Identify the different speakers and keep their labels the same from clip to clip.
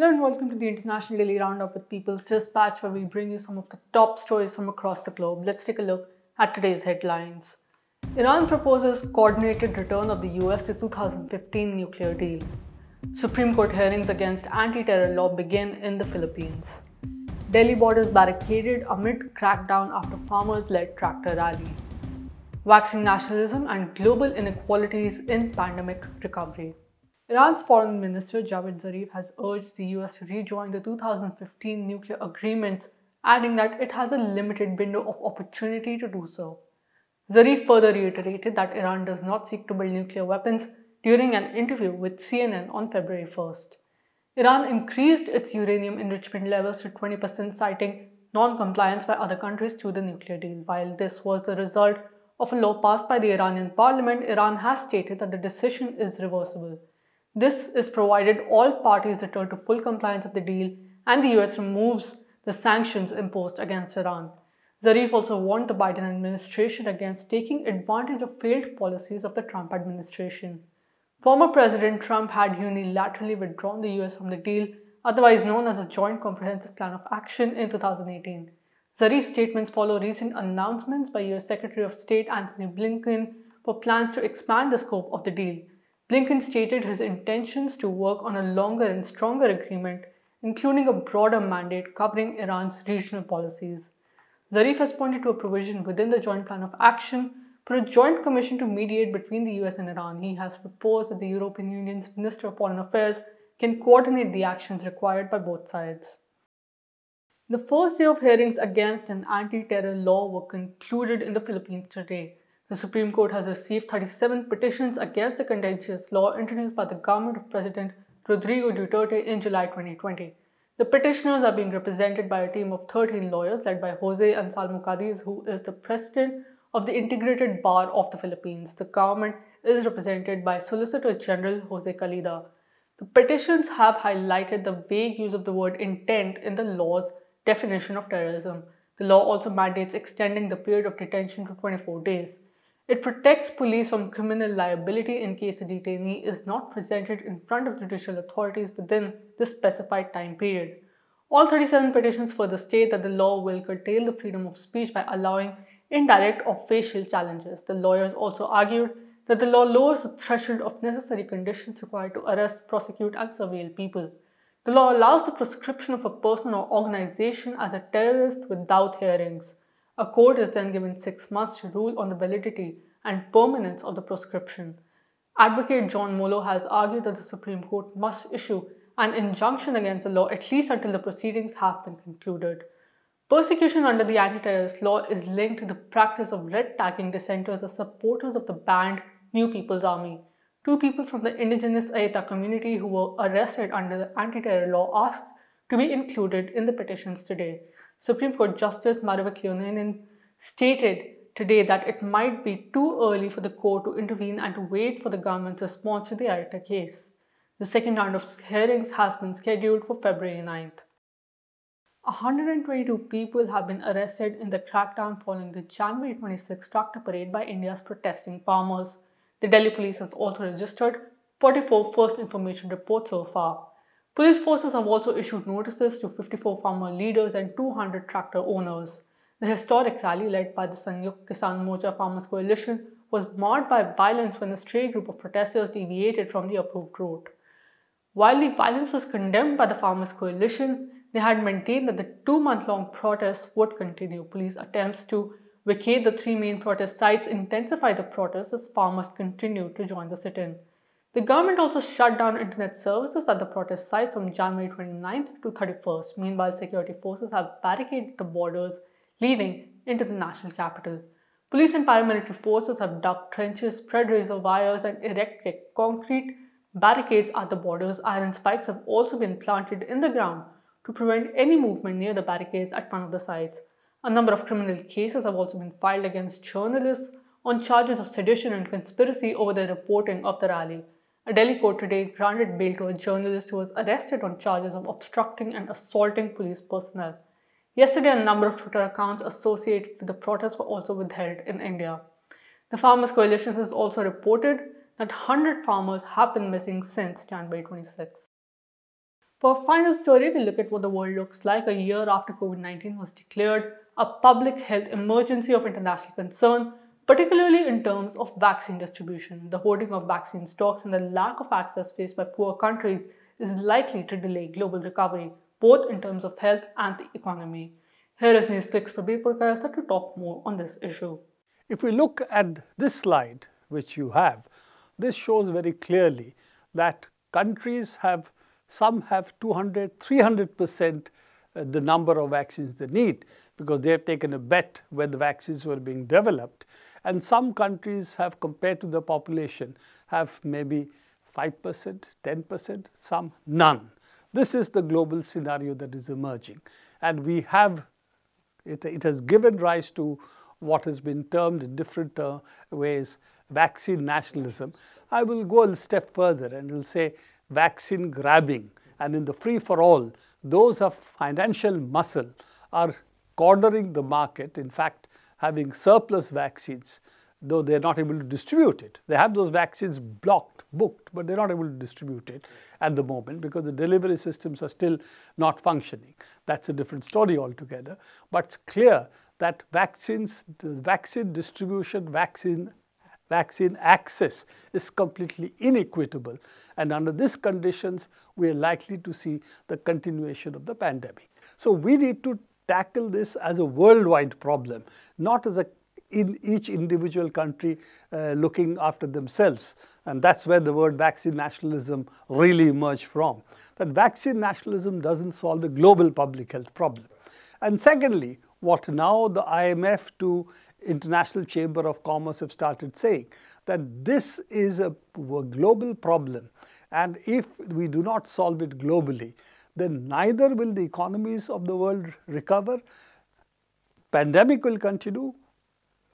Speaker 1: Hello and welcome to the International Daily Roundup with People's Dispatch, where we bring you some of the top stories from across the globe. Let's take a look at today's headlines. Iran proposes coordinated return of the US to 2015 nuclear deal. Supreme Court hearings against anti-terror law begin in the Philippines. Delhi borders barricaded amid crackdown after farmers-led tractor rally. Waxing nationalism and global inequalities in pandemic recovery. Iran's Foreign Minister Javad Zarif has urged the US to rejoin the 2015 nuclear agreements, adding that it has a limited window of opportunity to do so. Zarif further reiterated that Iran does not seek to build nuclear weapons during an interview with CNN on February 1st. Iran increased its uranium enrichment levels to 20%, citing non compliance by other countries to the nuclear deal. While this was the result of a law passed by the Iranian parliament, Iran has stated that the decision is reversible. This is provided all parties return to full compliance of the deal and the US removes the sanctions imposed against Iran. Zarif also warned the Biden administration against taking advantage of failed policies of the Trump administration. Former President Trump had unilaterally withdrawn the US from the deal, otherwise known as the Joint Comprehensive Plan of Action, in 2018. Zarif's statements follow recent announcements by US Secretary of State Anthony Blinken for plans to expand the scope of the deal. Blinken stated his intentions to work on a longer and stronger agreement, including a broader mandate covering Iran's regional policies. Zarif has pointed to a provision within the Joint Plan of Action for a joint commission to mediate between the US and Iran. He has proposed that the European Union's Minister of Foreign Affairs can coordinate the actions required by both sides. The first day of hearings against an anti terror law were concluded in the Philippines today. The Supreme Court has received 37 petitions against the contentious law introduced by the government of President Rodrigo Duterte in July 2020. The petitioners are being represented by a team of 13 lawyers led by Jose Ansal Cadiz, who is the president of the Integrated Bar of the Philippines. The government is represented by Solicitor General Jose Calida. The petitions have highlighted the vague use of the word intent in the law's definition of terrorism. The law also mandates extending the period of detention to 24 days. It protects police from criminal liability in case a detainee is not presented in front of judicial authorities within the specified time period. All 37 petitions further state that the law will curtail the freedom of speech by allowing indirect or facial challenges. The lawyers also argued that the law lowers the threshold of necessary conditions required to arrest, prosecute, and surveil people. The law allows the proscription of a person or organization as a terrorist without hearings. A court is then given six months to rule on the validity and permanence of the prescription. Advocate John Molo has argued that the Supreme Court must issue an injunction against the law at least until the proceedings have been concluded. Persecution under the anti-terrorist law is linked to the practice of red tagging dissenters as supporters of the banned New People's Army. Two people from the indigenous Aeta community who were arrested under the anti-terror law asked to be included in the petitions today. Supreme Court Justice Marwa Kyunen stated today that it might be too early for the court to intervene and to wait for the government's response to the Arita case. The second round of hearings has been scheduled for February 9th. 122 people have been arrested in the crackdown following the January 26 tractor parade by India's protesting farmers. The Delhi police has also registered 44 first information reports so far. Police forces have also issued notices to 54 farmer leaders and 200 tractor owners. The historic rally led by the Sanyuk Kisan Moja Farmers Coalition was marred by violence when a stray group of protesters deviated from the approved route. While the violence was condemned by the Farmers Coalition, they had maintained that the two month long protests would continue. Police attempts to vacate the three main protest sites intensified the protests as farmers continued to join the sit in. The government also shut down internet services at the protest sites from January 29th to 31st. Meanwhile, security forces have barricaded the borders leading into the national capital. Police and paramilitary forces have dug trenches, spread razor wires, and erected concrete barricades at the borders. Iron spikes have also been planted in the ground to prevent any movement near the barricades at one of the sites. A number of criminal cases have also been filed against journalists on charges of sedition and conspiracy over their reporting of the rally. A Delhi court today granted bail to a journalist who was arrested on charges of obstructing and assaulting police personnel. Yesterday, a number of Twitter accounts associated with the protests were also withheld in India. The Farmers Coalition has also reported that 100 farmers have been missing since January 26. For a final story, we look at what the world looks like a year after COVID 19 was declared a public health emergency of international concern particularly in terms of vaccine distribution. The hoarding of vaccine stocks and the lack of access faced by poor countries is likely to delay global recovery, both in terms of health and the economy. Here is Newsfix Prabir Purkayastha to talk more on this issue.
Speaker 2: If we look at this slide, which you have, this shows very clearly that countries have, some have 200, 300 percent uh, the number of vaccines they need because they have taken a bet when the vaccines were being developed. And some countries have, compared to the population, have maybe 5%, 10%, some none. This is the global scenario that is emerging. And we have, it, it has given rise to what has been termed in different uh, ways vaccine nationalism. I will go a step further and will say vaccine grabbing. And in the free for all, those of financial muscle are cornering the market, in fact having surplus vaccines, though they are not able to distribute it. They have those vaccines blocked, booked, but they are not able to distribute it at the moment because the delivery systems are still not functioning. That's a different story altogether. But it's clear that vaccines, vaccine distribution, vaccine vaccine access is completely inequitable. And under these conditions, we are likely to see the continuation of the pandemic. So we need to tackle this as a worldwide problem, not as a in each individual country uh, looking after themselves. And that's where the word vaccine nationalism really emerged from. That vaccine nationalism doesn't solve the global public health problem. And secondly, what now the IMF to International Chamber of Commerce have started saying, that this is a, a global problem. And if we do not solve it globally, then neither will the economies of the world recover, pandemic will continue,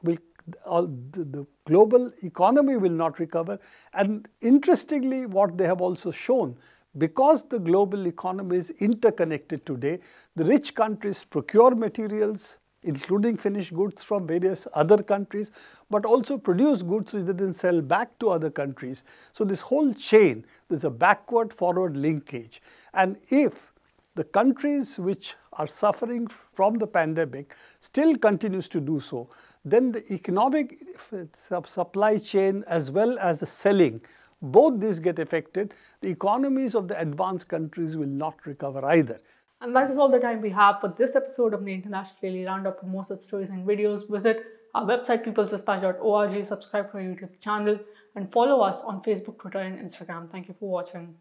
Speaker 2: will, all, the, the global economy will not recover. And interestingly, what they have also shown because the global economy is interconnected today, the rich countries procure materials, including finished goods from various other countries, but also produce goods which they then sell back to other countries. So this whole chain, there's a backward forward linkage. And if the countries which are suffering from the pandemic still continues to do so, then the economic uh, supply chain as well as the selling both these get affected, the economies of the advanced countries will not recover either.
Speaker 1: And that is all the time we have for this episode of the International Daily Roundup. For more such stories and videos, visit our website peoplesdispatch.org, subscribe to our YouTube channel, and follow us on Facebook, Twitter, and Instagram. Thank you for watching.